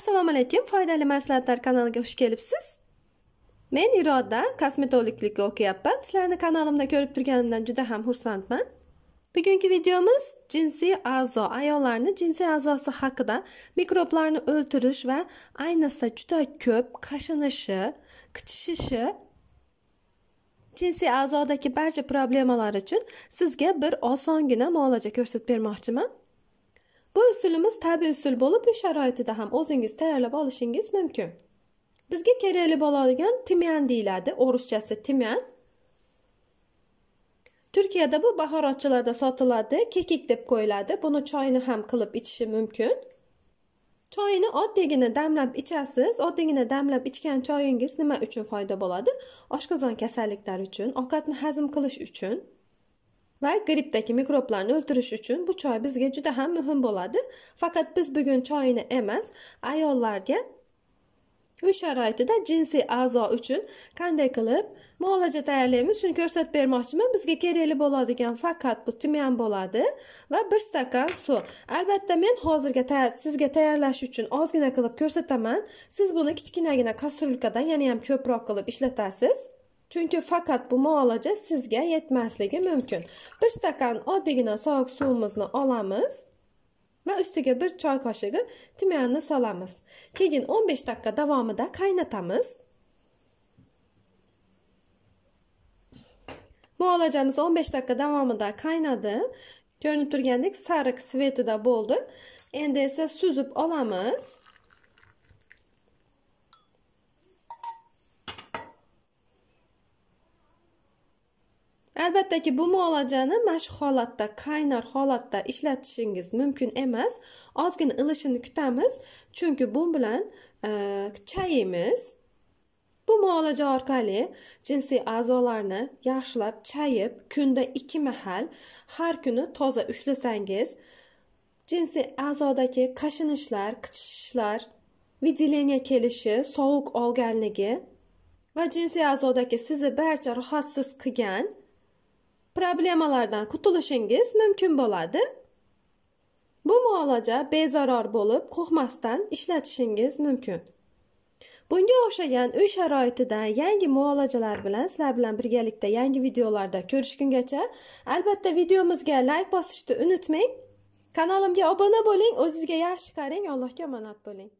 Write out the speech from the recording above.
assalomu alaykum foydali maslahatlar kanaliga xush kelibsiz men iroda kosmetologlikka o'qiyapman sizlarni kanalimda ko'rib turganimdan juda ham xursandman bugungi videomiz jinsiy a'zo ayollarni jinsiy a'zosi haqida mikroblarni o'ltirish va ayniqsa juda ko'p qashinishi qichishishi jinsiy a'zodagi barcha problemalar uchun sizga bir osongina muolaja ko'rsatib bermoqchiman bu usulimiz tabiiy usul bo'lib bu sharoitida ham o'zingiz tayyorlab olishingiz mumkin bizga kerakli bo'ladigan timyan deyiladi o'rischasi timyan turkiyada bu bahorotchilarda sotiladi kekik deb qo'yiladi buni choyni ham qilib ichishi mumkin choyini oddiygina damlab ichasiz oddiygina damlab ichgan choyingiz nima uchun foyda bo'ladi oshqozon kasalliklari uchun ovqatni hazm qilish uchun va grippdagi mikroblarni o'ldirish uchun bu choy bizga juda ham muhim bo'ladi faqat biz bugun choyini emas ayollarga uy sharoitida jinsiy a'zo uchun qanday qilib muolaja tayyorlaymiz shuni ko'rsatib bermoqchiman bizga kerakli bo'ladigan faqat bu timyan bo'ladi va bir stakan suv albatta men hozirga sizga tayyorlash uchun ozgina qilib ko'rsataman siz buni kichkinagina kastrulkadan yana ham ko'proq qilib ishlatasiz Çünki fakat bu muolaja sizga yetmasligi mümkün. Bir stakan oddiygina sovuq suvimizni alamız va ustiga bir çay qoshig'i timyonni salamız. Keyin 15 daqiqa davomida qaynatamiz. Muolajamiz 15 daqiqa davomida qaynadi. Ko'rinib turgandek sariq svetida bo'ldi. Endi esa suzib alamız. albattaki bu muolajani mana holatda qaynar holatda ishlatishingiz mumkin emas ozgina ilishini kutamiz chunki bu bilan e, chayimiz bu muolaja orqali jinsiy a'zolarni yaxshilab chayib kunda ikki mahal har kuni toza ushlasangiz jinsiy a'zodagi qashinishlar qichishishlar выделение kelishi sovuq olganligi va jinsiy a'zodagi sizni barcha rohatsiz qilgan problemalardan qutulishingiz mumkin bo'ladi bu muolaja bezaror bo'lib qo'rqmasdan ishlatishingiz mumkin bunga o'xshagan uy sharoitida yangi muolajalar bilan sizlar bilan birgalikda yangi videolarda ko'rishgungacha albatta videomizga layk like bosishni unutmang kanalimga obuna bo'ling o'zingizga yaxshi qarang allohga omonat bo'ling